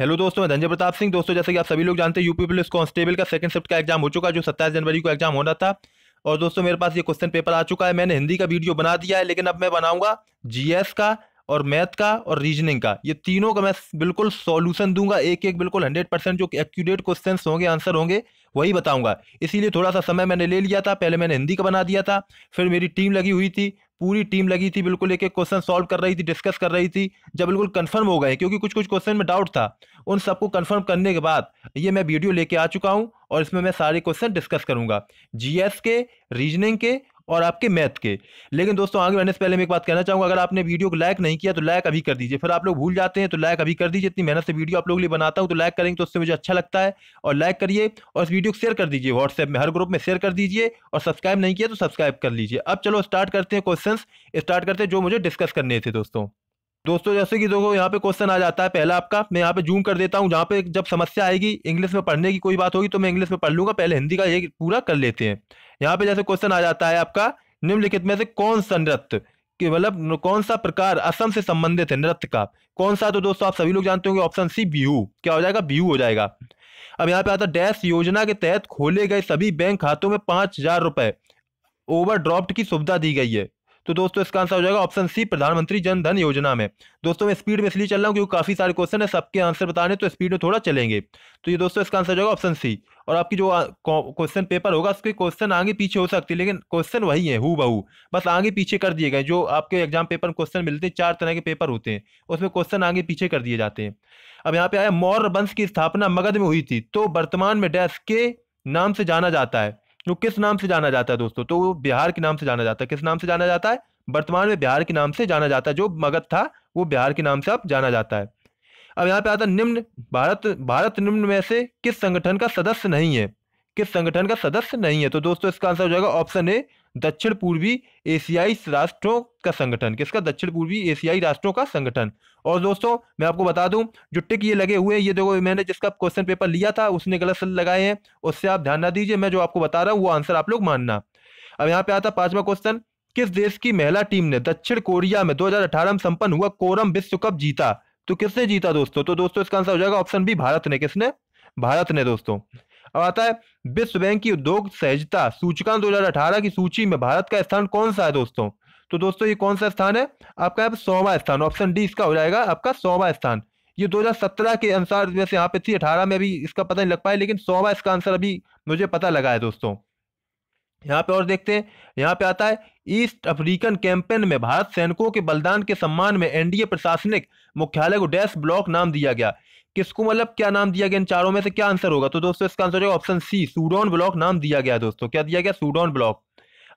hello दोस्तों मैं धनजय प्रताप सिंह दोस्तों जैसे कि आप सभी लोग जानते हैं यूपी पुलिस कांस्टेबल का सेकंड शिफ्ट का एग्जाम हो चुका है जो सत्ताईस जनवरी को एग्जाम होना था और दोस्तों मेरे पास ये क्वेश्चन पेपर आ चुका है मैंने हिंदी का वीडियो बना दिया है लेकिन अब मैं बनाऊंगा जीएस का और मैथ का और रीजनिंग का ये तीनों का मैं बिल्कुल सोल्यूशन दूंगा एक एक बिल्कुल हंड्रेड परसेंट जो एक्यूरेट क्वेश्चन होंगे आंसर होंगे वही बताऊंगा इसीलिए थोड़ा सा समय मैंने ले लिया था पहले मैंने हिंदी का बना दिया था फिर मेरी टीम लगी हुई थी पूरी टीम लगी थी बिल्कुल एक एक क्वेश्चन सॉल्व कर रही थी डिस्कस कर रही थी जब बिल्कुल कंफर्म हो गए क्योंकि कुछ कुछ क्वेश्चन में डाउट था उन सबको कंफर्म करने के बाद ये मैं वीडियो लेके आ चुका हूँ और इसमें मैं सारे क्वेश्चन डिस्कस करूँगा जीएस के रीजनिंग के और आपके मैथ के लेकिन दोस्तों आगे बढ़ने से पहले मैं एक बात कहना चाहूँगा अगर आपने वीडियो को लाइक नहीं किया तो लाइक अभी कर दीजिए फिर आप लोग भूल जाते हैं तो लाइक अभी कर दीजिए इतनी मेहनत से वीडियो आप लोगों के लिए बनाता हूँ तो लाइक करेंगे तो उससे मुझे अच्छा लगता है और लाइक करिए और इस वीडियो को शेयर कर दीजिए व्हाट्सएप में हर ग्रुप में शेयर कर दीजिए और सब्सक्राइब नहीं किया तो सब्सक्राइब कर लीजिए अब चलो स्टार्ट करते हैं क्वेश्चन स्टार्ट करते हैं जो मुझे डिस्कस करने थे दोस्तों दोस्तों जैसे कि देखो यहाँ पे क्वेश्चन आ जाता है पहला आपका मैं यहाँ पे जूम कर देता हूँ जहाँ पे जब समस्या आएगी इंग्लिश में पढ़ने की कोई बात होगी तो मैं इंग्लिश में पढ़ लूंगा पहले हिंदी का ये पूरा कर लेते हैं यहाँ पे जैसे क्वेश्चन आ जाता है आपका निम्नलिखित में से कौन सा नृत्य कि मतलब कौन सा प्रकार असम से संबंधित है नृत्य का कौन सा तो दोस्तों आप सभी लोग जानते होंगे ऑप्शन सी बीहू क्या हो जाएगा बीहू हो जाएगा अब यहाँ पे आता है डैश योजना के तहत खोले गए सभी बैंक खातों में पांच हजार रुपए ओवर ड्रॉफ्ट की सुविधा दी गई है तो दोस्तों इसका आंसर हो जाएगा ऑप्शन सी प्रधानमंत्री जन धन योजना में दोस्तों मैं स्पीड में इसलिए चल रहा हूँ क्योंकि काफी सारे क्वेश्चन है सबके आंसर बताने तो स्पीड में थोड़ा चलेंगे तो ये दोस्तों इसका आंसर हो जाएगा ऑप्शन सी और आपकी जो क्वेश्चन पेपर होगा उसके क्वेश्चन आगे पीछे हो सकती है लेकिन क्वेश्चन वही है हु बहू बस आगे पीछे कर दिए गए जो आपके एग्जाम पेपर क्वेश्चन मिलते हैं चार तरह के पेपर होते हैं उसमें क्वेश्चन आगे पीछे कर दिए जाते हैं अब यहाँ पे आया मौर्य वंश की स्थापना मगध में हुई थी तो वर्तमान में डैश के नाम से जाना जाता है वो किस नाम से जाना जाता है दोस्तों तो बिहार के नाम से जाना जाता है किस नाम से जाना जाता है वर्तमान में बिहार के नाम से जाना जाता है जो मगध था वो बिहार के नाम से अब जाना जाता है अब यहाँ पे आता निम्न भारत भारत निम्न में से किस संगठन का सदस्य नहीं है किस संगठन का सदस्य नहीं है तो दोस्तों इसका आंसर हो जाएगा ऑप्शन ए दक्षिण पूर्वी एशियाई राष्ट्रों का संगठन किसका दक्षिण पूर्वी एशियाई राष्ट्रों का संगठन और दोस्तों मैं आपको बता दूं जो टिक ये लगे हुए हैं ये देखो मैंने जिसका क्वेश्चन पेपर लिया था उसने गलत लगाए हैं उससे आप ध्यान ना दीजिए मैं जो आपको बता रहा हूँ वो आंसर आप लोग मानना अब यहाँ पे आता पांचवा क्वेश्चन किस देश की महिला टीम ने दक्षिण कोरिया में दो में संपन्न हुआ कोरम विश्व कप जीता तो किसने जीता दोस्तों तो दोस्तों इसका आंसर हो जाएगा ऑप्शन बी भारत ने किसने भारत ने दोस्तों अब आता है विश्व बैंक की उद्योग सहजता सूचकांक दो की सूची में भारत का स्थान कौन सा है दोस्तों तो दोस्तों ये कौन सा स्थान है आपका यहाँ पर सौवा स्थान ऑप्शन डी इसका हो जाएगा आपका सौवा स्थान ये 2017 के अनुसार जैसे यहाँ पे थी 18 में अभी इसका पता नहीं लग पाया लेकिन सौवा इसका आंसर अभी मुझे पता लगा है दोस्तों यहाँ पे और देखते हैं यहाँ पे आता है ईस्ट अफ्रीकन कैंपेन में भारत सैनिकों के बलिदान के सम्मान में एनडीए प्रशासनिक मुख्यालय को डैश ब्लॉक नाम दिया गया किसको मतलब क्या नाम दिया गया इन चारों में से क्या आंसर होगा तो दोस्तों इसका answer option C Sudan block नाम दिया गया दोस्तों क्या दिया गया सूडॉन ब्लॉक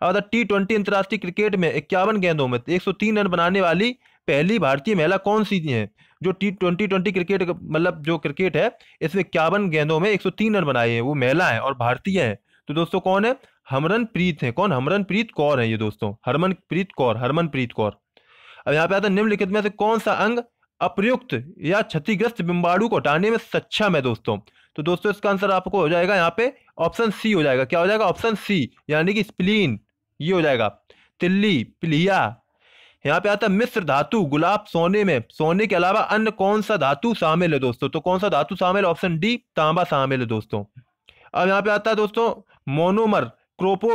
अब टी ट्वेंटी अंतर्राष्ट्रीय क्रिकेट में इक्यावन गेंदों में एक रन बनाने वाली पहली भारतीय महिला कौन सी है जो टी ट्वेंटी ट्वेंटी क्रिकेट मतलब जो क्रिकेट है इसमें इक्यावन गेंदों में एक रन बनाए हैं वो महिला है और भारतीय है तो दोस्तों कौन है हमरन प्रीत है कौन हमरन प्रीत कौर है ये दोस्तों हरमन प्रीत कौर हरमन प्रीत कौर अब यहाँ पे आता है निम्नलिखित में से कौन सा अंग अप्रयुक्त या क्षतिग्रस्त बिम्बाड़ू को हटाने में सक्षम है दोस्तों तो दोस्तों इसका आंसर आपको हो जाएगा यहाँ पे ऑप्शन सी हो जाएगा क्या हो जाएगा ऑप्शन सी यानी कि स्प्लीन ये हो जाएगा तिल्ली पिलिया यहाँ पे आता है मिश्र धातु गुलाब सोने में सोने के अलावा अन्य कौन सा धातु शामिल है दोस्तों तो कौन सा धातु शामिल ऑप्शन डी तांबा शामिल है दोस्तों अब यहाँ पे आता है दोस्तों मोनोमर क्रोपो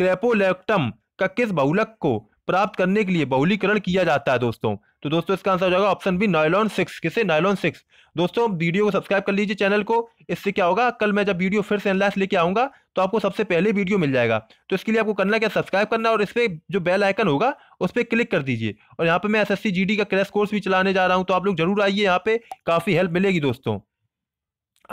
क्रेपोलेक्टम का किस बहुलक को प्राप्त करने के लिए बहुलीकरण किया जाता है दोस्तों तो दोस्तों इसका आंसर हो जाएगा ऑप्शन बी नाइलॉन सिक्स किसे नाइलॉन सिक्स दोस्तों वीडियो को सब्सक्राइब कर लीजिए चैनल को इससे क्या होगा कल मैं जब वीडियो फिर से एनलाइस लेके आऊँगा तो आपको सबसे पहले वीडियो मिल जाएगा तो इसके लिए आपको करना क्या सब्सक्राइब करना और इस पर जो बेल आइकन होगा उस पर क्लिक कर दीजिए और यहाँ पर मैं एस एस का क्रैश कोर्स भी चलाने जा रहा हूँ तो आप लोग जरूर आइए यहाँ पर काफ़ी हेल्प मिलेगी दोस्तों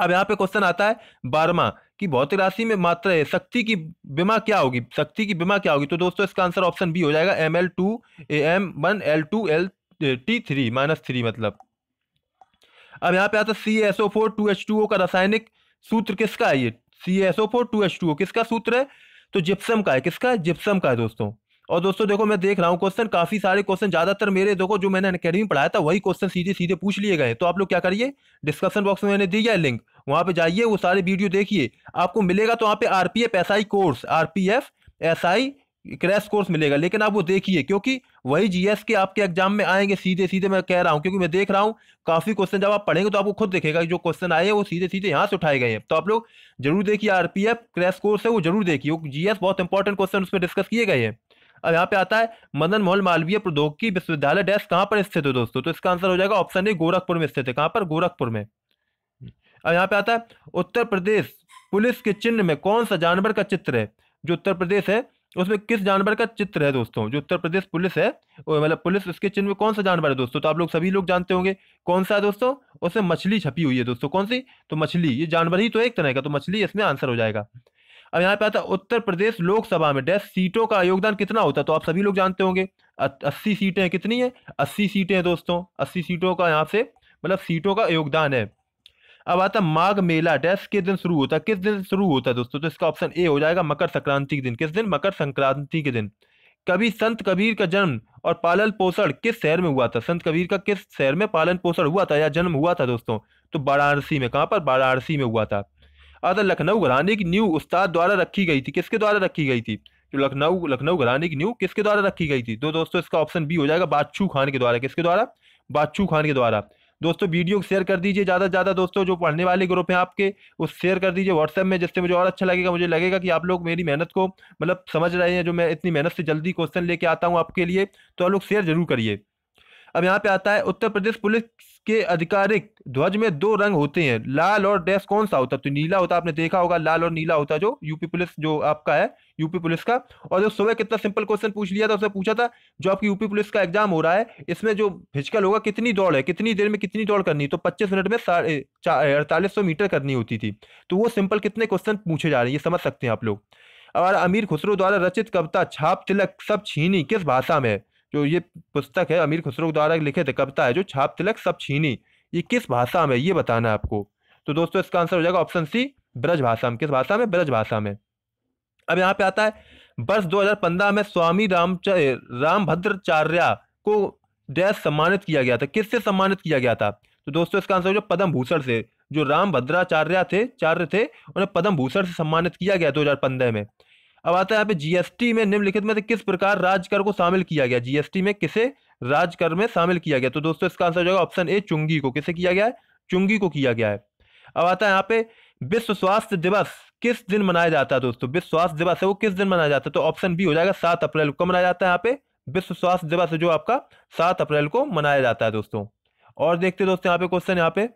अब यहाँ पे क्वेश्चन आता है बारहवा कि भौतिक राशि में मात्रा है शक्ति की बीमा क्या होगी शक्ति की बीमा क्या होगी तो दोस्तों इसका आंसर ऑप्शन बी हो जाएगा M L two A M one L two L T three minus three मतलब अब यहाँ पे आता C S O four two H two O का रासायनिक सूत्र किसका है ये C S O four two H two O किसका सूत्र है तो जिप्सम का है किसका है जिप्सम का है दोस्तों और दोस्तों देखो मैं देख रहा हूँ क्वेश्चन काफी सारे क्वेश्चन ज्यादातर मेरे देखो जो मैंने अकेडमी पढ़ाया था वही क्वेश्चन सीधे सीधे पूछ लिए गए तो आप लोग क्या करिए डिस्कशन बॉक्स में मैंने दिया है लिंक वहां पे जाइए वो सारे वीडियो देखिए आपको मिलेगा तो वहाँ पे RPF SI course RPF SI crash course मिलेगा लेकिन आप वो देखिए क्योंकि वही जीएस के आपके एग्जाम में आएंगे सीधे सीधे मैं कह रहा हूँ क्योंकि मैं देख रहा हूँ काफी क्वेश्चन जब आप पढ़ेंगे तो आपको खुद देखेगा जो क्वेश्चन आए हैं वो सीधे सीधे यहाँ से उठाए गए हैं तो आप लोग जरूर देखिए आरपीएफ क्रैश कोर्स है वो जरूर देखिए जीएस बहुत इंपॉर्टेंट क्वेश्चन उसमें डिस्कस किए गए हैं अब यहाँ पे आता है मदन मोहन मालवीय प्रौद्योगिकी विश्वविद्यालय डेस्क कहाँ पर स्थित है दोस्तों तो इसका आंसर हो जाएगा ऑप्शन ए गोरखपुर में स्थित है कहाँ पर गोरखपुर में अब यहाँ पे आता है उत्तर प्रदेश पुलिस के चिन्ह में कौन सा जानवर का चित्र है जो उत्तर प्रदेश है उसमें किस जानवर का चित्र है दोस्तों जो उत्तर प्रदेश पुलिस है मतलब पुलिस उसके चिन्ह में कौन सा जानवर है दोस्तों तो आप लोग सभी लोग जानते होंगे कौन सा है दोस्तों उसमें मछली छपी हुई है दोस्तों कौन सी तो मछली ये जानवर ही तो एक तरह का तो मछली इसमें आंसर हो जाएगा अब यहाँ पे आता उत्तर प्रदेश लोकसभा में डैश सीटों का योगदान कितना होता है तो आप सभी लोग जानते होंगे अस्सी सीटें कितनी है अस्सी सीटें दोस्तों अस्सी सीटों का यहाँ से मतलब सीटों का योगदान है अब आता माघ मेला डैश किस दिन शुरू होता है किस दिन शुरू होता है दोस्तों तो इसका ऑप्शन ए हो जाएगा मकर संक्रांति के दिन किस दिन मकर संक्रांति के दिन कभी संत कबीर का जन्म और पालन पोषण किस शहर में हुआ था संत कबीर का किस शहर में पालन पोषण हुआ था या जन्म हुआ था दोस्तों तो वाराणसी में कहाँ पर वाराणसी में हुआ था आता लखनऊ घराने की न्यू उस्ताद द्वारा रखी गई थी किसके द्वारा रखी गई थी तो लखनऊ लखनऊ घराने की न्यू किसके द्वारा रखी गई थी तो दोस्तों इसका ऑप्शन बी हो जाएगा बादशू खान के द्वारा किसके द्वारा बादशू खान के द्वारा दोस्तों वीडियो शेयर कर दीजिए ज़्यादा से ज़्यादा दोस्तों जो पढ़ने वाले ग्रुप हैं आपके उस शेयर कर दीजिए व्हाट्सएप में जिससे मुझे और अच्छा लगेगा मुझे लगेगा कि आप लोग मेरी मेहनत को मतलब समझ रहे हैं जो मैं इतनी मेहनत से जल्दी क्वेश्चन लेके आता हूँ आपके लिए तो आप लोग शेयर जरूर करिए अब यहाँ पे आता है उत्तर प्रदेश पुलिस के आधिकारिक ध्वज में दो रंग होते हैं लाल और डैश कौन सा होता है तो नीला होता है आपने देखा होगा लाल और नीला होता है जो यूपी पुलिस जो आपका है यूपी पुलिस का और जो सुबह कितना सिंपल क्वेश्चन पूछ लिया था उसने पूछा था जो आपकी यूपी पुलिस का एग्जाम हो रहा है इसमें जो फिजिकल होगा कितनी दौड़ है कितनी देर में कितनी दौड़ करनी तो पच्चीस मिनट में अड़तालीस सौ मीटर करनी होती थी तो वो सिंपल कितने क्वेश्चन पूछे जा रहे हैं ये समझ सकते हैं आप लोग और अमीर खुसरो द्वारा रचित कविता छाप तिलक सब छीनी किस भाषा में जो ये पुस्तक है अमीर खुसरो द्वारा लिखित कविता है जो छाप तिलक सब छीनी ये किस भाषा में ये बताना है आपको तो दोस्तों इसका आंसर हो जाएगा ऑप्शन सी ब्रज भाषा में किस भाषा में ब्रज भाषा में अब यहाँ पे आता है वर्ष 2015 में स्वामी राम रामभद्रचार्या को डैश सम्मानित किया गया था किससे सम्मानित किया गया था तो दोस्तों इसका आंसर हो जाएगा पद्म भूषण से जो राम भद्राचार्य थे चार्य थे उन्हें पद्म भूषण से सम्मानित किया गया 2015 में अब आता है यहाँ पे जीएसटी में निम्नलिखित में से किस प्रकार राजकर कर को शामिल किया गया जीएसटी में किसे राज्य कर में शामिल किया गया तो दोस्तों इसका आंसर हो जाएगा ऑप्शन ए चुंगी को किसे किया गया है चुंगी को किया गया है अब आता है यहाँ पे विश्व स्वास्थ्य दिवस किस दिन मनाया जाता है दोस्तों विश्व स्वास्थ्य दिवस है वो किस दिन मनाया जाता है तो ऑप्शन बी हो जाएगा सात अप्रैल को मनाया जाता है यहाँ पे विश्व स्वास्थ्य दिवस जो आपका सात अप्रैल को मनाया जाता है दोस्तों और देखते दोस्तों यहाँ पे क्वेश्चन यहाँ पे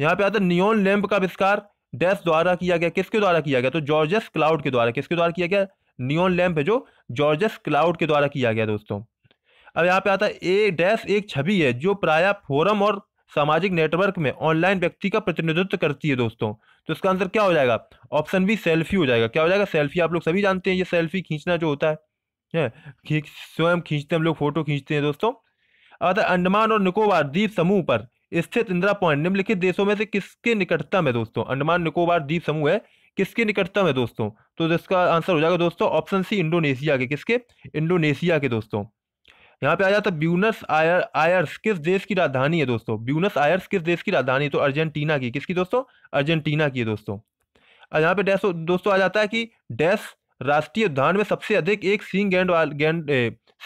यहाँ पे आता है नियोन लैम्प का आविष्कार डेस्क द्वारा किया गया किसके द्वारा किया गया तो जॉर्जस क्लाउड के द्वारा किसके द्वारा किया गया नियोन लैम्प है जो जॉर्जस क्लाउड के द्वारा किया गया दोस्तों अब यहाँ पे आता है ए डैश एक छवि है जो प्राय फोरम और सामाजिक नेटवर्क में ऑनलाइन व्यक्ति का प्रतिनिधित्व करती है दोस्तों तो इसका आंसर क्या हो जाएगा ऑप्शन बी सेल्फी हो जाएगा क्या हो जाएगा सेल्फी आप लोग सभी जानते हैं ये सेल्फी खींचना जो होता है स्वयं खींचते हम लोग फोटो खींचते हैं दोस्तों आता है अंडमान और निकोबार द्वीप समूह पर स्थित इंदिरा पॉइंट निम्नलिखित देशों में से किसके निकटतम है दोस्तों अंडमान निकोबार द्वीप समूह है किसके निकटतम है दोस्तों तो इसका आंसर हो जाएगा दोस्तों ऑप्शन सी इंडोनेशिया के किसके इंडोनेशिया के दोस्तों यहाँ पे आ जाता है ब्यूनस आयर आयर्स किस देश की राजधानी है दोस्तों ब्यूनस आयर्स किस देश की राजधानी है तो अर्जेंटीना की किसकी दोस्तों अर्जेंटीना की है दोस्तों यहाँ पे डैश दोस्तों आ जाता है कि डैश राष्ट्रीय उद्यान में सबसे अधिक एक सिंह गेंड वाले गेंड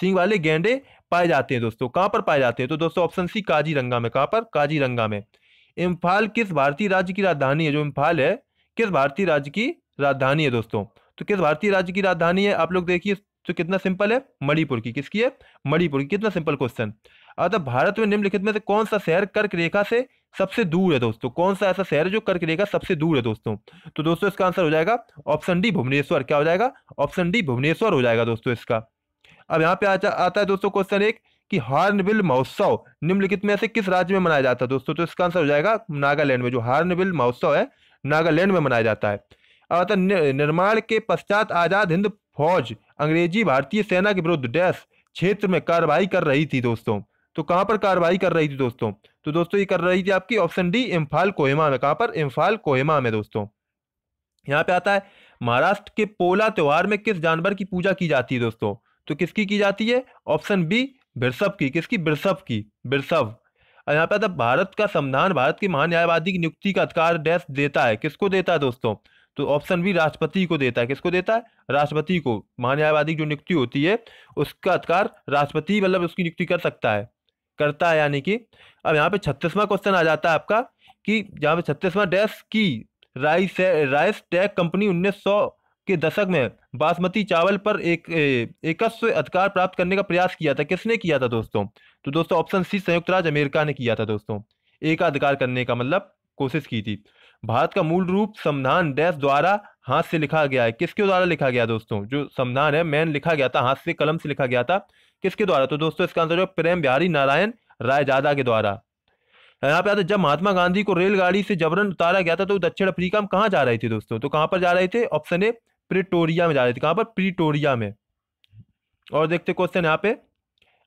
सिंह वाले गेंडे पाए जाते हैं दोस्तों कहाँ पर पाए जाते हैं तो दोस्तों ऑप्शन सी काजीरंगा में कहाँ पर काजीरंगा में इम्फाल किस भारतीय राज्य की राजधानी है जो इम्फाल है किस भारतीय राज्य की राजधानी है दोस्तों तो किस भारतीय राज्य की राजधानी है आप लोग देखिए तो कितना सिंपल है मणिपुर की किसकी है मणिपुर की कितना सिंपल क्वेश्चन अतः भारत में निम्नलिखित में से कौन सा शहर कर्क रेखा से सबसे दूर है दोस्तों कौन सा ऐसा शहर है जो कर्क रेखा सबसे दूर है दोस्तों तो दोस्तों इसका आंसर हो जाएगा ऑप्शन डी भुवनेश्वर क्या हो जाएगा ऑप्शन डी भुवनेश्वर हो जाएगा दोस्तों इसका अब यहाँ पे आता है दोस्तों क्वेश्चन एक कि हार्नबिल महोत्सव निम्नलिखित में से किस राज्य में मनाया जाता है दोस्तों तो इसका आंसर हो जाएगा नागालैंड में जो हार्नबिल महोत्सव है नागालैंड में मनाया जाता है अतः निर्माण के पश्चात आजाद हिंद फौज अंग्रेजी भारतीय सेना के विरुद्ध डैश क्षेत्र में कार्रवाई कर रही थी दोस्तों तो कहाँ पर कार्रवाई कर रही थी दोस्तों तो दोस्तों ये कर रही थी आपकी ऑप्शन डी इम्फाल कोहिमा में कहाँ पर इम्फाल कोहिमा में दोस्तों यहाँ पे आता है महाराष्ट्र के पोला त्यौहार में किस जानवर की पूजा की जाती है दोस्तों तो किसकी की जाती है ऑप्शन बी बिरसभ की किसकी बिरसप की बिरसभ और यहाँ पे आता भारत का संविधान भारत के महान न्यायवादी की नियुक्ति का अधिकार डैश देता है किसको देता है दोस्तों तो ऑप्शन बी राष्ट्रपति को देता है किसको देता है राष्ट्रपति को महान्यायवादी जो नियुक्ति होती है उसका अधिकार राष्ट्रपति मतलब उसकी नियुक्ति कर सकता है करता है यानी कि अब यहाँ पे छत्तीसवां क्वेश्चन आ जाता है आपका कि जहाँ पे छत्तीसवां डैश की राइस राइस टैग कंपनी उन्नीस सौ के दशक में बासमती चावल पर एक एकस्व अधिकार प्राप्त करने का प्रयास किया था किसने किया था दोस्तों तो दोस्तों ऑप्शन सी संयुक्त राज्य अमेरिका ने किया था दोस्तों एकाधिकार करने का मतलब कोशिश की थी भारत का मूल रूप संविधान डैश द्वारा हाथ से लिखा गया है किसके द्वारा लिखा गया दोस्तों जो संविधान है मैन लिखा गया था हाथ से कलम से लिखा गया था किसके द्वारा तो दोस्तों इसका आंसर जो प्रेम बिहारी नारायण रायजादा के द्वारा यहाँ पे आता जब महात्मा गांधी को रेलगाड़ी से जबरन उतारा गया था तो दक्षिण अफ्रीका में कहाँ जा रहे थे दोस्तों तो कहाँ पर जा रहे थे ऑप्शन ए प्रिटोरिया में जा रहे थे कहाँ पर प्रिटोरिया में और देखते क्वेश्चन यहाँ पे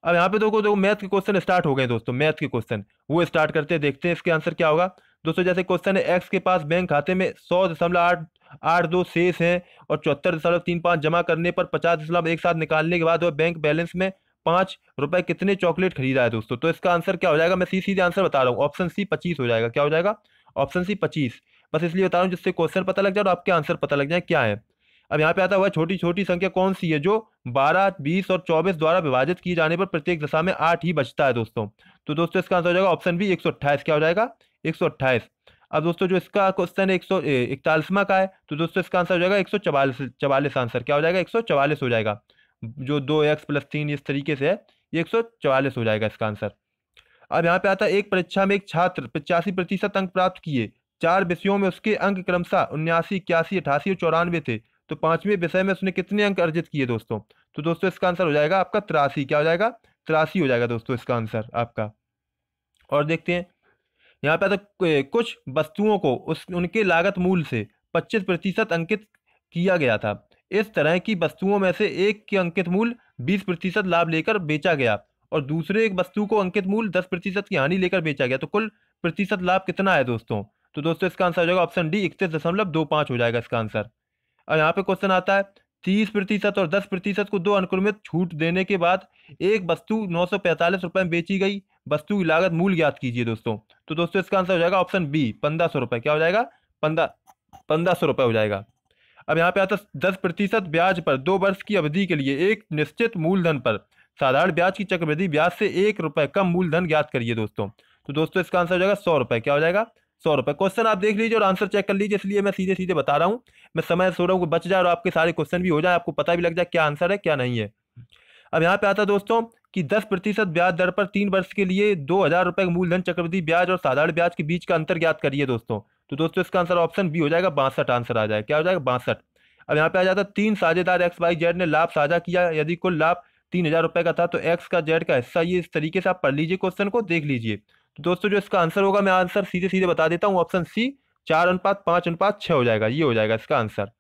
अब यहाँ पे देखो देखो मैथ के क्वेश्चन स्टार्ट हो गए दोस्तों मैथ के क्वेश्चन वो स्टार्ट करते हैं देखते हैं इसके आंसर क्या होगा दोस्तों जैसे क्वेश्चन है एक्स के पास बैंक खाते में सौ दशमलव आठ आठ दो शेष हैं और चौहत्तर दशमलव तीन पाँच जमा करने पर पचास दशमलव एक साथ निकालने के बाद वह बैंक बैलेंस में पाँच रुपए कितने चॉकलेट खरीदा है दोस्तों तो इसका आंसर क्या हो जाएगा मैं सीधे सीधे आंसर बता रहा हूँ ऑप्शन सी पच्चीस हो जाएगा क्या हो जाएगा ऑप्शन सी पच्चीस बस इसलिए बता रहा हूँ जिससे क्वेश्चन पता लग जाए और आपके आंसर पता लग जाए क्या है अब यहाँ पे आता हुआ छोटी छोटी संख्या कौन सी है जो 12, 20 और 24 द्वारा विभाजित किए जाने पर प्रत्येक दशा में आठ ही बचता है दोस्तों तो दोस्तों इसका आंसर हो जाएगा ऑप्शन बी एक क्या हो जाएगा एक अब दोस्तों जो इसका क्वेश्चन है एक सौ इकतालीसवा का है तो दोस्तों इसका आंसर हो जाएगा एक सौ चवालीस आंसर क्या हो जाएगा एक सौ चवालीस हो जाएगा जो दो एक्स प्लस तीन इस तरीके से है ये एक सौ चवालीस हो जाएगा इसका आंसर अब यहाँ पे आता है एक परीक्षा में एक छात्र पचासी प्रतिशत अंक प्राप्त किए चार विषयों में उसके अंक क्रमशः उन्यासी इक्यासी अठासी और चौरानवे थे तो पांचवें विषय में उसने कितने अंक अर्जित किए दोस्तों तो दोस्तों इसका आंसर हो जाएगा आपका तिरासी क्या हो जाएगा तिरासी हो जाएगा दोस्तों इसका आंसर आपका और देखते हैं यहाँ पे तो कुछ वस्तुओं को उस उनके लागत मूल से पच्चीस प्रतिशत अंकित किया गया था इस तरह की वस्तुओं में से एक के अंकित मूल बीस प्रतिशत लाभ लेकर बेचा गया और दूसरे एक वस्तु को अंकित मूल दस प्रतिशत की हानि लेकर बेचा गया तो कुल प्रतिशत लाभ कितना है दोस्तों तो दोस्तों इसका आंसर हो जाएगा ऑप्शन डी इकतीस दशमलव दो पाँच हो जाएगा इसका आंसर और यहाँ पे क्वेश्चन आता है तीस प्रतिशत और दस प्रतिशत को दो अनुक्रमित छूट देने के बाद एक वस्तु नौ सौ पैंतालीस रुपये में बेची गई वस्तु की लागत मूल ज्ञात कीजिए दोस्तों तो दोस्तों इसका आंसर हो जाएगा ऑप्शन बी पंद्रह सौ रुपये क्या हो जाएगा पंद्रह पंद्रह सौ रुपये हो जाएगा अब यहाँ पे आता है दस प्रतिशत ब्याज पर दो वर्ष की अवधि के लिए एक निश्चित मूलधन पर साधारण ब्याज की चक्रवृद्धि ब्याज से एक रुपये कम मूलधन ज्ञात करिए दोस्तों तो दोस्तों इसका आंसर हो जाएगा सौ रुपये क्या हो जाएगा सौ रुपये क्वेश्चन आप देख लीजिए और आंसर चेक कर लीजिए इसलिए मैं सीधे सीधे बता रहा हूँ मैं समय सो रहा हूँ बच जाए और आपके सारे क्वेश्चन भी हो जाए आपको पता भी लग जाए क्या आंसर है क्या नहीं है अब यहाँ पे आता दोस्तों कि दस प्रतिशत ब्याज दर पर तीन वर्ष के लिए दो हज़ार रुपये मूलधन चक्रवृद्धि ब्याज और साधारण ब्याज के बीच का अंतर ज्ञात करिए दोस्तों तो दोस्तों इसका आंसर ऑप्शन बी हो जाएगा बासठ आंसर आ जाएगा क्या हो जाएगा बासठ अब यहाँ पे आ जाता है तीन साझेदार एक्स वाई जेड ने लाभ साझा किया यदि कुल लाभ तीन हज़ार रुपये का था तो एक्स का जेड का हिस्सा ये इस तरीके से आप पढ़ लीजिए क्वेश्चन को देख लीजिए तो दोस्तों जो इसका आंसर होगा मैं आंसर सीधे सीधे बता देता हूँ ऑप्शन सी चार अनुपात पाँच अनुपात छः हो जाएगा ये हो जाएगा इसका आंसर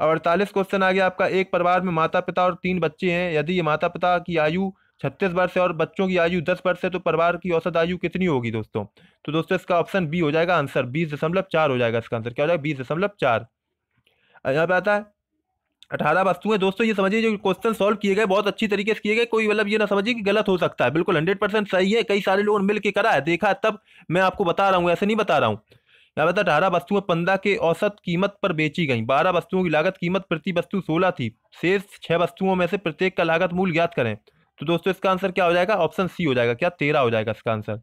अब अड़तालीस क्वेश्चन आ गया आपका एक परिवार में माता पिता और तीन बच्चे हैं यदि ये माता पिता की आयु छत्तीस वर्ष है और बच्चों की आयु दस वर्ष है तो परिवार की औसत आयु कितनी होगी दोस्तों तो दोस्तों इसका ऑप्शन बी हो जाएगा आंसर बीस दशमलव चार हो जाएगा इसका आंसर क्या हो जाएगा बीस दशमलव चार यहाँ पे आता है अठारह वस्तुएं दोस्तों ये समझिए जो क्वेश्चन सॉल्व किए गए बहुत अच्छी तरीके से किए गए कोई मतलब ये ना समझिए कि गलत हो सकता है बिल्कुल हंड्रेड परसेंट सही है कई सारे लोगों ने मिलकर करा है देखा है तब मैं आपको बता रहा हूँ ऐसे नहीं बता रहा हूँ यहाँ बता अठारह वस्तुएं पंद्रह के औसत कीमत पर बेची गई बारह वस्तुओं की लागत कीमत प्रति वस्तु सोलह थी शेष छह वस्तुओं में से प्रत्येक का लागत मूल ज्ञात करें तो दोस्तों इसका आंसर क्या हो जाएगा ऑप्शन सी हो जाएगा क्या तेरह हो जाएगा इसका आंसर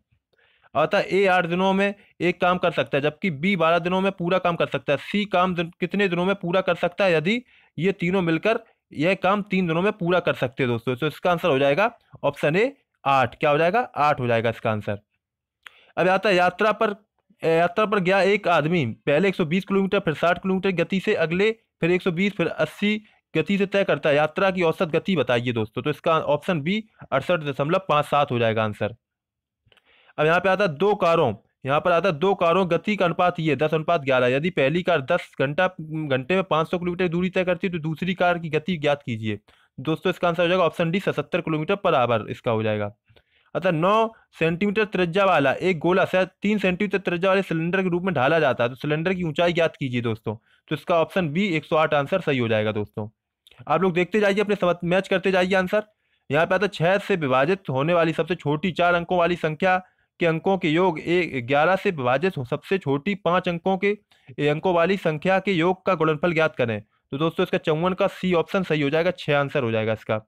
अतः ए आठ दिनों में एक काम कर सकता है जबकि बी बारह दिनों में पूरा काम कर सकता है सी काम दिन, कितने दिनों में पूरा कर सकता है यदि ये तीनों मिलकर यह काम तीन दिनों में पूरा कर सकते हैं दोस्तों तो इसका आंसर हो जाएगा ऑप्शन ए आठ क्या हो जाएगा आठ हो जाएगा इसका आंसर अब आता है यात्रा पर यात्रा पर गया एक आदमी पहले 120 किलोमीटर फिर 60 किलोमीटर गति से अगले फिर 120 फिर 80 गति से तय करता है यात्रा की औसत गति बताइए दोस्तों तो इसका ऑप्शन बी अड़सठ दशमलव पाँच सात हो जाएगा आंसर अब यहाँ पे आता है दो कारों यहाँ पर आता है दो कारों गति का अनुपात ये दस अनुपात ग्यारह यदि पहली कार दस घंटा घंटे में पाँच सौ किलोमीटर दूरी तय करती है तो दूसरी कार की गति ज्ञात कीजिए दोस्तों इसका आंसर हो जाएगा ऑप्शन डी सतर किलोमीटर पर आवर इसका हो जाएगा अतः नौ सेंटीमीटर त्रिज्या वाला एक गोला शायद तीन सेंटीमीटर त्रिज्या वाले सिलेंडर के रूप में ढाला जाता है तो सिलेंडर की ऊंचाई ज्ञात कीजिए दोस्तों तो इसका ऑप्शन बी आठ आंसर सही हो जाएगा दोस्तों आप लोग देखते जाइए अपने मैच करते जाइए आंसर यहाँ पे आता है छह से विभाजित होने वाली सबसे छोटी चार अंकों वाली संख्या के अंकों के योग एक ग्यारह से विभाजित हो सबसे छोटी पांच अंकों के अंकों वाली संख्या के योग का गुणनफल ज्ञात करें तो दोस्तों इसका चौवन का सी ऑप्शन सही हो जाएगा छः आंसर हो जाएगा इसका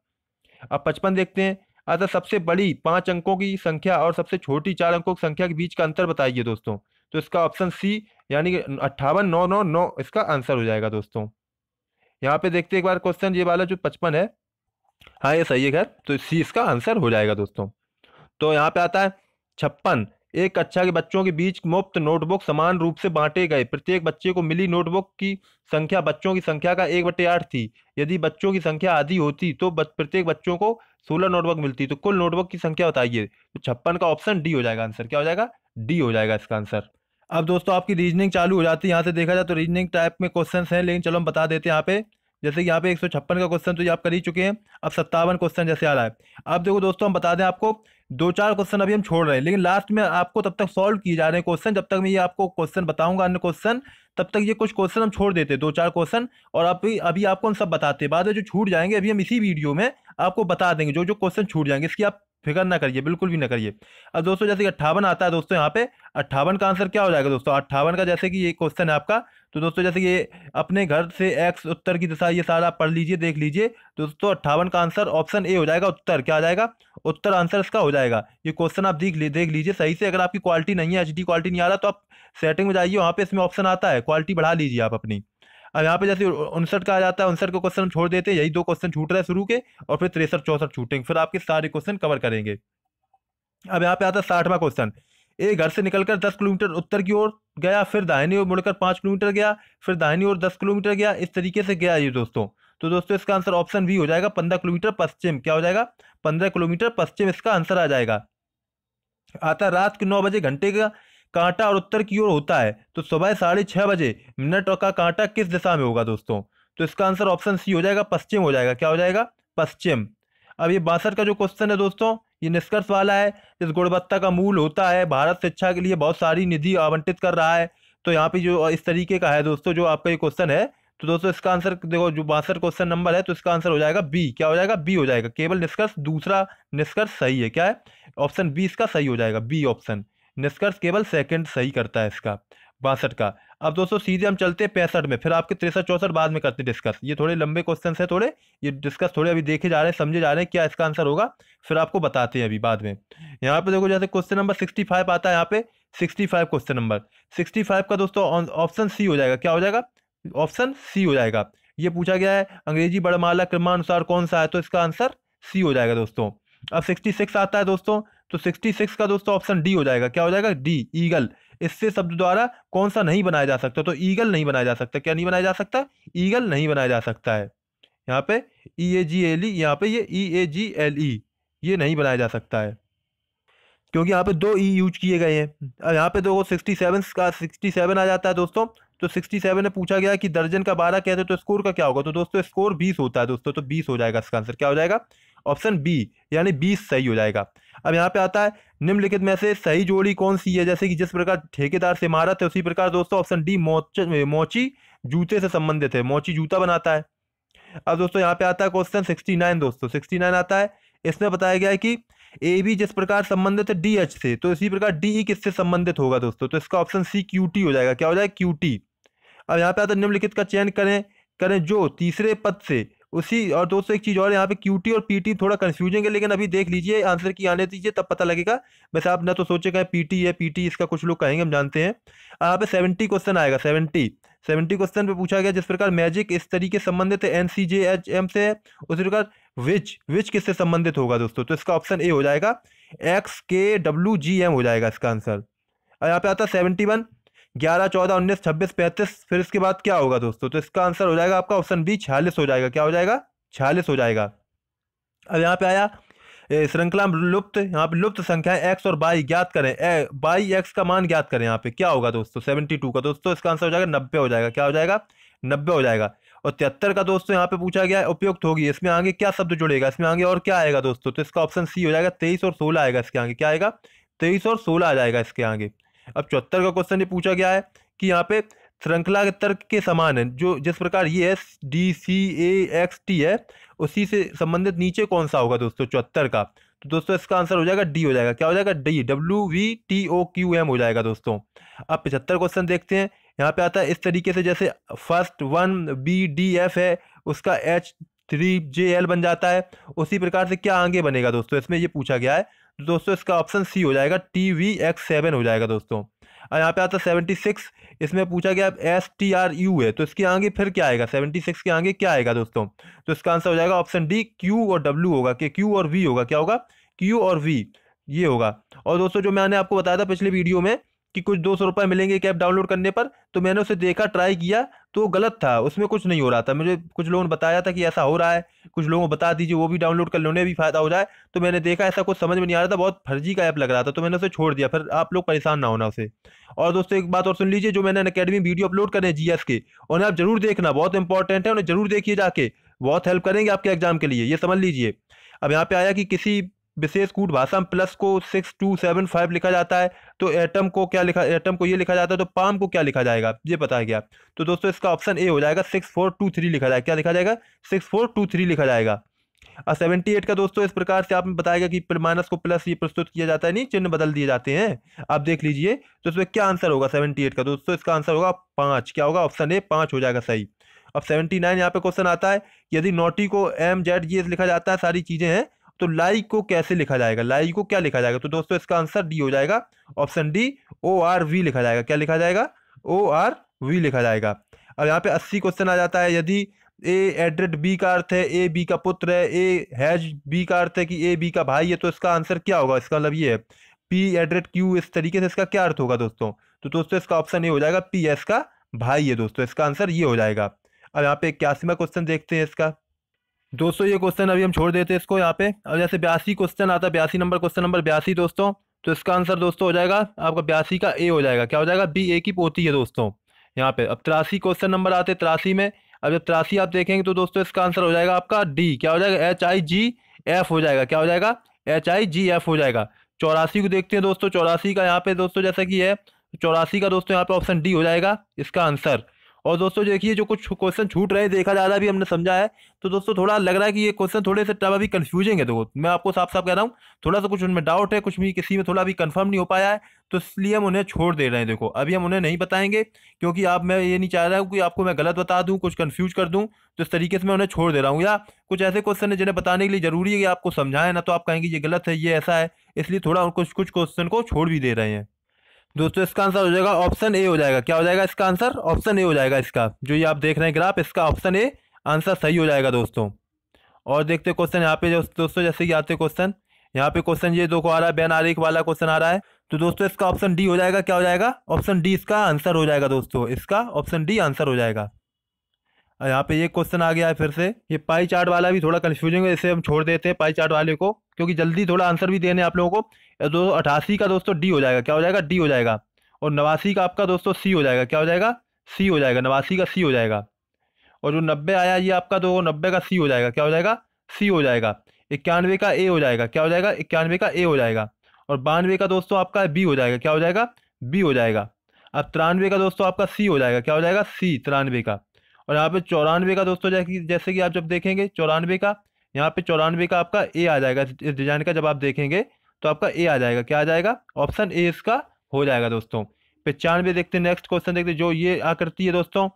अब पचपन देखते हैं अतः अच्छा, सबसे बड़ी पांच अंकों की संख्या और सबसे छोटी चार अंकों की संख्या के बीच का अंतर बताइए दोस्तों तो इसका ऑप्शन सी यानी कि अट्ठावन नौ नौ नौ इसका आंसर हो जाएगा दोस्तों यहाँ पे देखते एक बार क्वेश्चन ये वाला जो पचपन है हाँ ये सही है खैर तो सी इसका आंसर हो जाएगा दोस्तों तो यहाँ पे आता है छप्पन एक कक्षा अच्छा के बच्चों के बीच मुफ्त नोटबुक समान रूप से बांटे गए प्रत्येक बच्चे को मिली नोटबुक की संख्या बच्चों की संख्या का एक बटे आठ थी यदि बच्चों की संख्या आधी होती तो प्रत्येक बच्चों को सोलह नोटबुक मिलती तो कुल नोटबुक की संख्या बताइए तो छप्पन का ऑप्शन डी हो जाएगा आंसर क्या हो जाएगा डी हो जाएगा इसका आंसर अब दोस्तों आपकी रीजनिंग चालू हो जाती है यहाँ से देखा जाए तो रीजनिंग टाइप में क्वेश्चन हैं लेकिन चलो हम बता देते हैं यहाँ पे जैसे कि यहाँ पे एक का क्वेश्चन तो ये आप कर ही चुके हैं अब सत्तावन क्वेश्चन जैसे आ रहा है अब देखो दोस्तों हम बता दें आपको दो चार क्वेश्चन अभी हम छोड़ रहे हैं लेकिन लास्ट में आपको तब तक सॉल्व किए जा रहे हैं क्वेश्चन जब तक मैं ये आपको क्वेश्चन बताऊंगा अन्य क्वेश्चन तब तक ये कुछ क्वेश्चन हम छोड़ देते दो चार क्वेश्चन और अभी अभी आपको हम सब बताते बाद में जो छूट जाएंगे अभी हम इसी वीडियो में आपको बता देंगे जो जो क्वेश्चन छूट जाएंगे इसकी आप फिक्र ना करिए बिल्कुल भी ना करिए अब दोस्तों जैसे कि अट्ठावन आता है दोस्तों यहाँ पे अट्ठावन का आंसर क्या हो जाएगा दोस्तों अट्ठावन का जैसे कि ये क्वेश्चन है आपका तो दोस्तों जैसे ये अपने घर से एक्स उत्तर की दिशा ये सारा पढ़ लीजिए देख लीजिए दोस्तों अट्ठावन का आंसर ऑप्शन ए हो जाएगा उत्तर क्या आ जाएगा उत्तर आंसर इसका हो जाएगा ये क्वेश्चन आप देख देख लीजिए सही से अगर आपकी क्वालिटी नहीं है एच क्वालिटी नहीं आ रहा तो आप सेटिंग में जाइए वहाँ पर इसमें ऑप्शन आता है क्वालिटी बढ़ा लीजिए आप अपनी अब यहाँ पे जैसे उनसठ का आ जाता है उनसठ का क्वेश्चन छोड़ देते हैं यही दो क्वेश्चन छूट रहे हैं शुरू के और फिर तिरसठ चौसठ छूटेंगे फिर आपके सारे क्वेश्चन कवर करेंगे अब यहाँ पे आता है साठवा क्वेश्चन ये घर से निकलकर दस किलोमीटर उत्तर की ओर गया फिर दाहिनी ओर मुड़कर पाँच किलोमीटर गया फिर दाहिनी ओर दस किलोमीटर गया इस तरीके से गया ये दोस्तों तो दोस्तों इसका आंसर ऑप्शन भी हो जाएगा पंद्रह किलोमीटर पश्चिम क्या हो जाएगा पंद्रह किलोमीटर पश्चिम इसका आंसर आ जाएगा आता रात के नौ बजे घंटे का कांटा और उत्तर की ओर होता है तो सुबह साढ़े छः बजे मिनट का कांटा किस दिशा में होगा दोस्तों तो इसका आंसर ऑप्शन सी हो जाएगा पश्चिम हो जाएगा क्या हो जाएगा पश्चिम अब ये बासठ का जो क्वेश्चन है दोस्तों ये निष्कर्ष वाला है इस गुणवत्ता का मूल होता है भारत शिक्षा के लिए बहुत सारी निधि आवंटित कर रहा है तो यहाँ पे जो इस तरीके का है दोस्तों जो आपका ये क्वेश्चन है तो दोस्तों इसका आंसर देखो जो बासठ क्वेश्चन नंबर है तो इसका आंसर हो जाएगा बी क्या हो जाएगा बी हो जाएगा केवल निष्कर्ष दूसरा निष्कर्ष सही है क्या है ऑप्शन बी इसका सही हो जाएगा बी ऑप्शन निष्कर्ष केवल सेकंड सही करता है इसका बासठ का अब दोस्तों सीधे हम चलते हैं पैंसठ में फिर आपके तिरसठ चौसठ बाद में करते हैं डिस्कस ये थोड़े लंबे क्वेश्चन है थोड़े ये डिस्कस थोड़े अभी देखे जा रहे हैं समझे जा रहे हैं क्या इसका आंसर होगा फिर आपको बताते हैं अभी बाद में यहाँ पे देखो जैसे क्वेश्चन नंबर सिक्सटी फाइव आता है यहाँ पे sixty five question number sixty five का दोस्तों ऑप्शन सी हो जाएगा क्या हो जाएगा ऑप्शन सी हो जाएगा ये पूछा गया है अंग्रेजी बड़माला क्रमानुसार कौन सा है तो इसका आंसर सी हो जाएगा दोस्तों अब सिक्सटी सिक्स आता है दोस्तों तो सिक्सटी सिक्स का दोस्तों ऑप्शन डी हो जाएगा क्या हो जाएगा डी ईगल इससे शब्द द्वारा कौन सा नहीं बनाया जा सकता तो ईगल नहीं बनाया जा सकता क्या नहीं बनाया जा सकता ईगल नहीं बनाया जा सकता है यहाँ पे ई ए जी एल ई यहाँ पे ये ई ए जी एल ई ये नहीं बनाया जा सकता है क्योंकि यहाँ पे दो ई e यूज किए गए हैं अब यहाँ पे दो सिक्सटी सेवन का सिक्सटी सेवन आ जाता है दोस्तों तो सिक्सटी सेवन में पूछा गया कि दर्जन का बारह कहते हैं तो स्कोर का क्या होगा तो दोस्तों स्कोर बीस होता है दोस्तों तो बीस हो जाएगा इसका आंसर क्या हो जाएगा ऑप्शन बी यानी बी सही हो जाएगा अब यहाँ पे आता है निम्नलिखित में से सही जोड़ी कौन सी है जैसे कि जिस प्रकार ठेकेदार से इमारत है उसी प्रकार दोस्तों ऑप्शन डी मोच मोची जूते से संबंधित है मोची जूता बनाता है अब दोस्तों यहाँ पे आता है क्वेश्चन सिक्सटी नाइन दोस्तों सिक्सटी नाइन आता है इसमें बताया गया है कि ए बी जिस प्रकार संबंधित है डी एच से तो इसी प्रकार डी ई किससे संबंधित होगा दोस्तों तो इसका ऑप्शन सी क्यू टी हो जाएगा क्या हो जाएगा क्यू टी अब यहाँ पे आता है निम्नलिखित का चयन करें करें जो तीसरे पद से उसी और दोस्तों एक चीज़ और यहाँ पे क्यूटी और पीटी थोड़ा कन्फ्यूजिंग है लेकिन अभी देख लीजिए आंसर की आने दीजिए तब पता लगेगा वैसे आप ना तो सोचेगा पीटी है पीटी इसका कुछ लोग कहेंगे हम जानते हैं यहाँ पे सेवेंटी क्वेश्चन आएगा सेवेंटी सेवेंटी क्वेश्चन पे पूछा गया जिस प्रकार मैजिक इस तरीके संबंधित है N C J H M से है उसी प्रकार विच विच किससे संबंधित होगा दोस्तों तो इसका ऑप्शन ए हो जाएगा एक्स के डब्ल्यू जी एम हो जाएगा इसका आंसर और यहाँ पे आता है सेवेंटी वन ग्यारह चौदह उन्नीस छब्बीस पैंतीस फिर इसके बाद क्या होगा दोस्तों तो इसका आंसर हो जाएगा आपका ऑप्शन बी छियालीस हो जाएगा क्या हो जाएगा छियालीस हो जाएगा अब यहाँ पे आया श्रृंखला लुप्त यहाँ पे लुप्त संख्या एक्स और बाई ज्ञात करें बाई एक्स का मान ज्ञात करें यहाँ पे क्या होगा दोस्तों सेवेंटी टू का दोस्तों इसका आंसर हो जाएगा नब्बे हो जाएगा क्या हो जाएगा नब्बे हो जाएगा और तिहत्तर का दोस्तों यहाँ पे पूछा गया उपयुक्त होगी इसमें आगे क्या शब्द जुड़ेगा इसमें आगे और क्या आएगा दोस्तों तो इसका ऑप्शन सी हो जाएगा तेईस और सोलह आएगा इसके आगे क्या आएगा तेईस और सोलह आ जाएगा इसके आगे अब चौहत्तर का क्वेश्चन ये पूछा गया है कि यहाँ पे श्रृंखला तर्क के समान है जो जिस प्रकार ये S D C A X T है उसी से संबंधित नीचे कौन सा होगा दोस्तों चौहत्तर का तो दोस्तों इसका आंसर हो जाएगा डी हो जाएगा क्या हो जाएगा D W V T O Q M हो जाएगा दोस्तों अब पचहत्तर क्वेश्चन देखते हैं यहाँ पे आता है इस तरीके से जैसे first one B D F है उसका एच थ्री जे एल बन जाता है उसी प्रकार से क्या आगे बनेगा दोस्तों इसमें ये पूछा गया है तो दोस्तों इसका ऑप्शन सी हो जाएगा टी वी एक्स सेवन हो जाएगा दोस्तों और यहाँ पे आता है सेवेंटी सिक्स इसमें पूछा गया एस टी आर यू है तो इसके आगे फिर क्या आएगा सेवेंटी सिक्स के आगे क्या आएगा दोस्तों तो इसका आंसर हो जाएगा ऑप्शन डी क्यू और डब्ल्यू होगा कि क्यू और वी होगा क्या होगा क्यू और वी ये होगा और दोस्तों जो मैंने आपको बताया था पिछले वीडियो में कि कुछ दो सौ रुपये मिलेंगे कैब डाउनलोड करने पर तो मैंने उसे देखा ट्राई किया तो वो गलत था उसमें कुछ नहीं हो रहा था मुझे कुछ लोगों ने बताया था कि ऐसा हो रहा है कुछ लोगों को बता दीजिए वो भी डाउनलोड कर लो उन्हें भी फ़ायदा हो जाए तो मैंने देखा ऐसा कुछ समझ में नहीं आ रहा था बहुत फर्जी का ऐप लग रहा था तो मैंने उसे छोड़ दिया फिर आप लोग परेशान ना होना उसे और दोस्तों एक बात और सुन लीजिए जो मैंने अकेडमी वीडियो अपलोड करे हैं जी के उन्हें आप जरूर देखना बहुत इंपॉर्टेंट है उन्हें जरूर देखिए जाके बहुत हेल्प करेंगे आपके एग्जाम के लिए ये समझ लीजिए अब यहाँ पे आया कि किसी विशेष कूट भाषा में प्लस को सिक्स टू सेवन फाइव लिखा जाता है तो एटम को क्या लिखा एटम को ये लिखा जाता है तो पाम को क्या लिखा जाएगा ये पता है क्या तो दोस्तों इसका ऑप्शन ए हो जाएगा सिक्स फोर टू थ्री लिखा जाएगा क्या लिखा जाएगा सिक्स फोर टू थ्री लिखा जाएगा और सेवेंटी एट का दोस्तों इस प्रकार से आपने बताया गया कि माइनस को प्लस ये प्रस्तुत किया जाता है नहीं चिन्ह बदल दिए जाते हैं आप देख लीजिए तो इसमें क्या आंसर होगा सेवेंटी एट का दोस्तों इसका आंसर होगा पाँच क्या होगा ऑप्शन ए पाँच हो जाएगा सही अब सेवेंटी नाइन यहाँ पे क्वेश्चन आता है यदि नोटी को एम जेड जी लिखा जाता है सारी चीज़ें हैं तो लाई को कैसे लिखा जाएगा लाई को क्या लिखा जाएगा तो दोस्तों इसका आंसर डी हो जाएगा option D O R V लिखा जाएगा क्या लिखा जाएगा ओ आर वी लिखा जाएगा अब यहाँ पे अस्सी क्वेश्चन आ जाता है यदि ए एड्रेड बी का अर्थ है ए बी का पुत्र है ए हैज बी का अर्थ है कि ए बी का भाई है तो इसका आंसर क्या होगा इसका मतलब ये है पी एड्रेड क्यू इस तरीके से इसका क्या अर्थ होगा दोस्तों तो दोस्तों इसका ऑप्शन ये हो जाएगा पी एस का भाई है दोस्तों इसका आंसर ये हो जाएगा अब यहाँ पे इक्यासीवा क्वेश्चन देखते हैं इसका दोस्तों ये क्वेश्चन अभी हम छोड़ देते हैं इसको यहाँ पे अब जैसे बयासी क्वेश्चन आता है बयासी नंबर क्वेश्चन नंबर बयासी दोस्तों तो इसका आंसर दोस्तों हो जाएगा आपका बयासी का ए हो जाएगा क्या हो जाएगा बी ए की पोती है दोस्तों यहाँ पे अब तिरासी क्वेश्चन नंबर आते तिरासी में अब जब तिरासी आप देखेंगे तो दोस्तों इसका आंसर हो जाएगा आपका डी क्या हो जाएगा एच आई जी एफ हो जाएगा क्या हो जाएगा एच आई जी एफ हो जाएगा चौरासी को देखते हैं दोस्तों चौरासी का यहाँ पे दोस्तों जैसा कि है तो चौरासी का दोस्तों यहाँ पे ऑप्शन डी हो जाएगा इसका आंसर और दोस्तों देखिए जो कुछ क्वेश्चन छूट रहे हैं देखा रहा है हमने समझा है तो दोस्तों थोड़ा लग रहा है कि ये क्वेश्चन थोड़े से टब अभी कन्फ्यूजिंग है तो मैं आपको साफ साफ कह रहा हूँ थोड़ा सा कुछ उनमें डाउट है कुछ भी किसी में थोड़ा अभी कन्फर्म नहीं हो पाया है तो इसलिए हम उन्हें छोड़ दे रहे हैं देखो अभी हम उन्हें नहीं बताएंगे क्योंकि आप मैं ये नहीं चाह रहा हूँ कि आपको मैं गलत बता दूँ कुछ कन्फ्यूज कर दूँ तो इस तरीके से मैं उन्हें छोड़ दे रहा हूँ या कुछ ऐसे क्वेश्चन है जिन्हें बताने के लिए ज़रूरी है कि आपको समझाएं ना तो आप कहेंगे ये गलत है ये ऐसा है इसलिए थोड़ा कुछ कुछ क्वेश्चन को छोड़ भी दे रहे हैं दोस्तों इसका आंसर हो जाएगा ऑप्शन ए हो जाएगा क्या हो जाएगा इसका आंसर ऑप्शन ए हो जाएगा इसका जो ये आप देख रहे हैं ग्राफ इसका ऑप्शन ए आंसर सही हो जाएगा दोस्तों और देखते क्वेश्चन यहाँ पे दोस्तों जैसे कि आते क्वेश्चन यहाँ पे क्वेश्चन ये देखो आ रहा है बैन आरिक वाला क्वेश्चन आ रहा है तो दोस्तों इसका ऑप्शन डी हो जाएगा क्या हो जाएगा ऑप्शन डी इसका आंसर हो जाएगा दोस्तों इसका ऑप्शन डी आंसर हो जाएगा और यहाँ पे ये क्वेश्चन आ गया है फिर से ये पाई चार्ट वाला भी थोड़ा कन्फ्यूजिंग है इसे हम छोड़ देते हैं पाई चार्ट वाले को क्योंकि जल्दी थोड़ा आंसर भी देने आप लोगों को दो अठासी का दोस्तों डी हो जाएगा क्या हो जाएगा डी हो जाएगा और नवासी का आपका दोस्तों सी हो जाएगा क्या हो जाएगा सी हो जाएगा नवासी का सी हो जाएगा और जो नब्बे आया ये आपका तो नब्बे का सी हो जाएगा क्या हो जाएगा सी हो जाएगा इक्यानवे का ए हो जाएगा क्या हो जाएगा इक्यानवे का ए हो जाएगा और बानवे का दोस्तों आपका बी हो जाएगा क्या हो जाएगा बी हो जाएगा अब तिरानवे का दोस्तों आपका सी हो जाएगा क्या हो जाएगा सी तिरानवे का और यहाँ पे चौरानवे का दोस्तों जैसे कि आप जब देखेंगे चौरानवे का यहाँ पे चौरानवे का आपका ए आ जाएगा इस डिजाइन का जब आप देखेंगे तो आपका ए आ जाएगा क्या आ जाएगा ऑप्शन ए इसका हो जाएगा दोस्तों पचानवे देखते हैं नेक्स्ट क्वेश्चन देखते जो ये आकृति है दोस्तों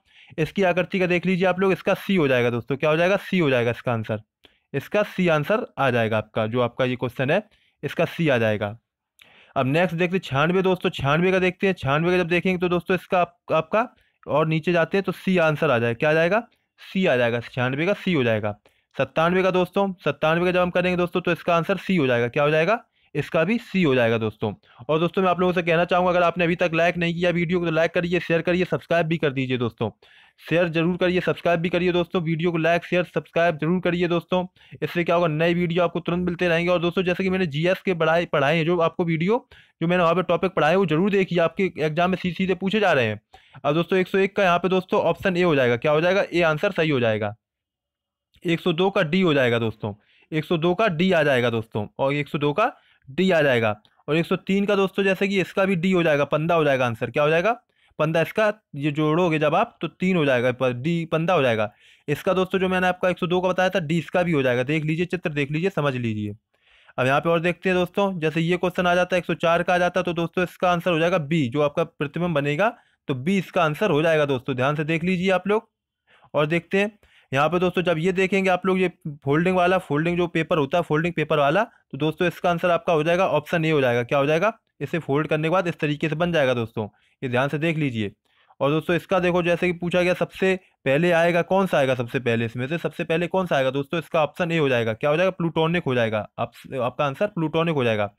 इसकी आकृति का देख लीजिए आप लोग इसका सी हो जाएगा दोस्तों क्या हो जाएगा सी हो जाएगा इसका आंसर इसका सी आंसर आ जाएगा आपका जो आपका ये क्वेश्चन है इसका सी आ जाएगा अब नेक्स्ट देखते छियानवे दोस्तों छियानवे का देखते हैं छियानवे का जब देखेंगे तो दोस्तों इसका आप, आपका और नीचे जाते हैं तो सी आंसर आ जाएगा क्या आ जाएगा सी आ जाएगा छियानवे का सी हो जाएगा सत्तानवे का दोस्तों सत्तानवे का जब हम करेंगे दोस्तों तो इसका आंसर सी हो जाएगा क्या हो जाएगा इसका भी सी हो जाएगा दोस्तों और दोस्तों मैं आप लोगों से कहना चाहूँगा अगर आपने अभी तक लाइक नहीं किया वीडियो को तो लाइक करिए शेयर करिए सब्सक्राइब भी कर दीजिए दोस्तों शेयर जरूर करिए सब्सक्राइब भी करिए दोस्तों वीडियो को लाइक शेयर सब्सक्राइब जरूर करिए दोस्तों इससे क्या होगा नए वीडियो आपको तुरंत मिलते रहेंगे और दोस्तों जैसे कि मैंने जीएस के पढ़ाई पढ़ाए हैं जो आपको वीडियो जो मैंने वहाँ पर टॉपिक पढ़ाए वो जरूर देखिए आपके एग्जाम में सीधे सीधे पूछे जा रहे हैं अब दोस्तों एक का यहाँ पे दोस्तों ऑप्शन ए हो जाएगा क्या हो जाएगा ए आंसर सही हो जाएगा एक सौ दो का डी हो जाएगा दोस्तों एक सौ दो का डी आ जाएगा दोस्तों और एक सौ दो का डी आ जाएगा और एक सौ तीन का दोस्तों जैसे कि इसका भी डी हो जाएगा पंद्रह हो जाएगा आंसर क्या हो जाएगा पंद्रह इसका ये जोड़ोगे जब आप तो तीन हो जाएगा पर डी पंद्रह हो जाएगा इसका दोस्तों जो मैंने आपका एक सौ दो का बताया था डी इसका भी हो जाएगा देख लीजिए चित्र देख लीजिए समझ लीजिए अब यहाँ पे और देखते हैं दोस्तों जैसे ये क्वेश्चन आ जाता है एक सौ चार का आ जाता है तो दोस्तों इसका आंसर हो जाएगा बी जो आपका प्रतिबिंब बनेगा तो बी इसका आंसर हो जाएगा दोस्तों ध्यान से देख लीजिए आप लोग और देखते हैं यहाँ पे दोस्तों जब ये देखेंगे आप लोग ये फोल्डिंग वाला फोल्डिंग जो पेपर होता है फोल्डिंग पेपर वाला तो दोस्तों इसका आंसर आपका हो जाएगा ऑप्शन ए हो जाएगा क्या हो जाएगा इसे फोल्ड करने के बाद इस तरीके से बन जाएगा दोस्तों ये ध्यान से देख लीजिए और दोस्तों इसका देखो जैसे कि पूछा गया सबसे पहले आएगा कौन सा आएगा सबसे पहले इसमें से सबसे पहले कौन सा आएगा दोस्तों इसका ऑप्शन ए हो जाएगा क्या हो जाएगा प्लूटोनिक हो जाएगा आप, आपका आंसर प्लूटोनिक हो जाएगा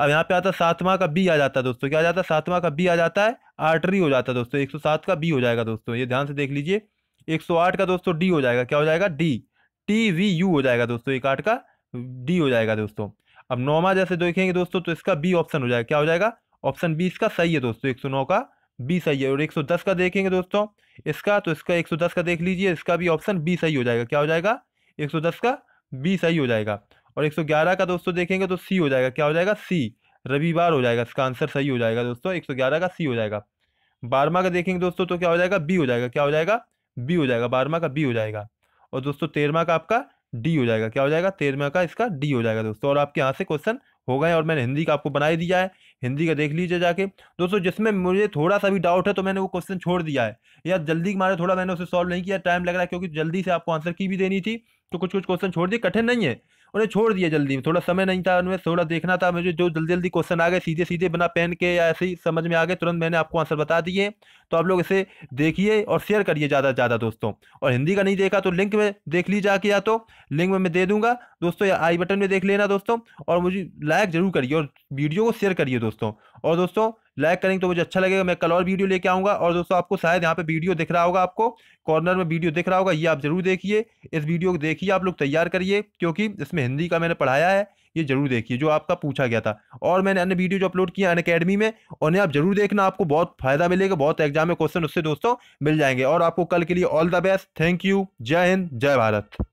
अब यहाँ पे आता है सातवा का बी आ जाता है दोस्तों क्या आ जाता है सातवा का बी आ जाता है आर्टरी हो जाता है दोस्तों एक सौ सात का बी हो जाएगा दोस्तों ये ध्यान से देख लीजिए 108 का दोस्तों डी हो जाएगा क्या हो जाएगा डी टी वी यू हो जाएगा दोस्तों एक आठ का डी हो जाएगा दोस्तों अब नौमा जैसे देखेंगे दोस्तों तो इसका बी ऑप्शन हो जाएगा क्या हो जाएगा ऑप्शन बी इसका सही है दोस्तों एक सौ नौ का बी सही है और एक सौ दस का देखेंगे दोस्तों इसका तो इसका एक सौ दस का देख लीजिए इसका भी ऑप्शन बी सही हो जाएगा क्या हो जाएगा एक सौ दस का बी सही हो जाएगा और एक सौ ग्यारह का दोस्तों देखेंगे तो सी हो जाएगा क्या हो जाएगा सी रविवार हो जाएगा इसका आंसर सही हो जाएगा दोस्तों एक सौ ग्यारह का सी हो जाएगा बारहवा का देखेंगे दोस्तों तो क्या हो जाएगा बी हो जाएगा क्या हो जाएगा बी हो जाएगा बारहवा का बी हो जाएगा और दोस्तों तेरहवा का आपका डी हो जाएगा क्या हो जाएगा तेरहवा का इसका डी हो जाएगा दोस्तों और आपके यहाँ से क्वेश्चन हो गए और मैंने हिंदी का आपको बना ही दिया है हिंदी का देख लीजिए जाके दोस्तों जिसमें मुझे थोड़ा सा भी डाउट है तो मैंने वो क्वेश्चन छोड़ दिया है या जल्दी मारे थोड़ा मैंने उसे सॉल्व नहीं किया टाइम लग रहा है क्योंकि जल्दी से आपको आंसर की भी देनी थी तो कुछ कुछ क्वेश्चन छोड़ दिए कठिन नहीं है उन्हें छोड़ दिया जल्दी थोड़ा समय नहीं था उन्हें थोड़ा देखना था मुझे जो जल्दी जल्दी क्वेश्चन आ गए सीधे सीधे बिना पेन के या ऐसे ही समझ में आ गए तुरंत मैंने आपको आंसर बता दिए तो आप लोग इसे देखिए और शेयर करिए ज़्यादा से ज़्यादा दोस्तों और हिंदी का नहीं देखा तो लिंक में देख ली जाके या तो लिंक में मैं दे दूंगा दोस्तों या आई बटन में देख लेना दोस्तों और मुझे लाइक ज़रूर करिए और वीडियो को शेयर करिए दोस्तों और दोस्तों लाइक करेंगे तो मुझे अच्छा लगेगा मैं कल और वीडियो लेके आऊँगा और दोस्तों आपको शायद यहाँ पे वीडियो दिख रहा होगा आपको कॉर्नर में वीडियो दिख रहा होगा ये आप ज़रूर देखिए इस वीडियो को देखिए आप लोग तैयार करिए क्योंकि इसमें हिंदी का मैंने पढ़ाया है ये जरूर देखिए जो आपका पूछा गया था और मैंने अन्य वीडियो जो अपलोड किया अन अकेडमी में उन्हें आप जरूर देखना आपको बहुत फायदा मिलेगा बहुत एग्जाम में क्वेश्चन उससे दोस्तों मिल जाएंगे और आपको कल के लिए all the best thank you जय हिंद जय भारत